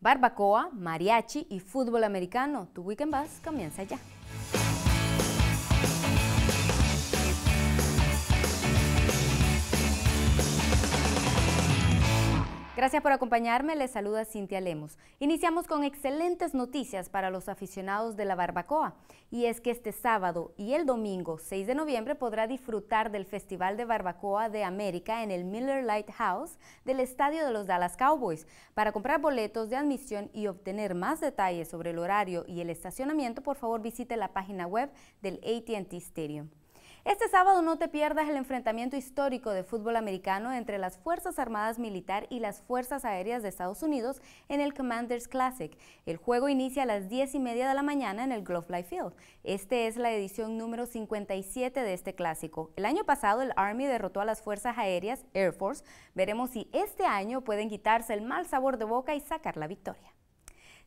barbacoa, mariachi y fútbol americano. Tu weekend bus comienza ya. Gracias por acompañarme, les saluda Cintia Lemos. Iniciamos con excelentes noticias para los aficionados de la barbacoa, y es que este sábado y el domingo 6 de noviembre podrá disfrutar del Festival de Barbacoa de América en el Miller Lighthouse del Estadio de los Dallas Cowboys. Para comprar boletos de admisión y obtener más detalles sobre el horario y el estacionamiento, por favor visite la página web del ATT Stadium. Este sábado no te pierdas el enfrentamiento histórico de fútbol americano entre las Fuerzas Armadas Militar y las Fuerzas Aéreas de Estados Unidos en el Commanders Classic. El juego inicia a las 10 y media de la mañana en el Globe Life Field. Este es la edición número 57 de este clásico. El año pasado el Army derrotó a las Fuerzas Aéreas, Air Force. Veremos si este año pueden quitarse el mal sabor de boca y sacar la victoria.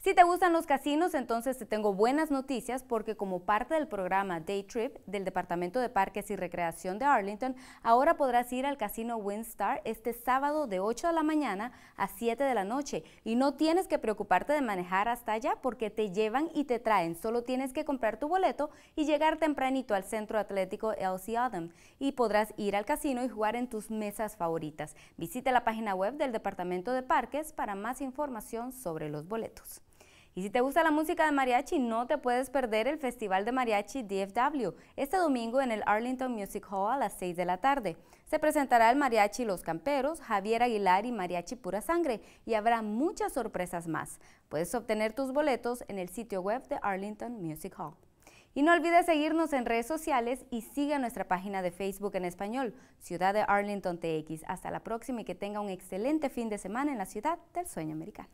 Si te gustan los casinos, entonces te tengo buenas noticias porque como parte del programa Day Trip del Departamento de Parques y Recreación de Arlington, ahora podrás ir al casino Windstar este sábado de 8 de la mañana a 7 de la noche y no tienes que preocuparte de manejar hasta allá porque te llevan y te traen. Solo tienes que comprar tu boleto y llegar tempranito al Centro Atlético Elsie Adam y podrás ir al casino y jugar en tus mesas favoritas. Visita la página web del Departamento de Parques para más información sobre los boletos. Y si te gusta la música de mariachi, no te puedes perder el Festival de Mariachi DFW este domingo en el Arlington Music Hall a las 6 de la tarde. Se presentará el Mariachi Los Camperos, Javier Aguilar y Mariachi Pura Sangre y habrá muchas sorpresas más. Puedes obtener tus boletos en el sitio web de Arlington Music Hall. Y no olvides seguirnos en redes sociales y sigue nuestra página de Facebook en español, Ciudad de Arlington TX. Hasta la próxima y que tenga un excelente fin de semana en la ciudad del sueño americano.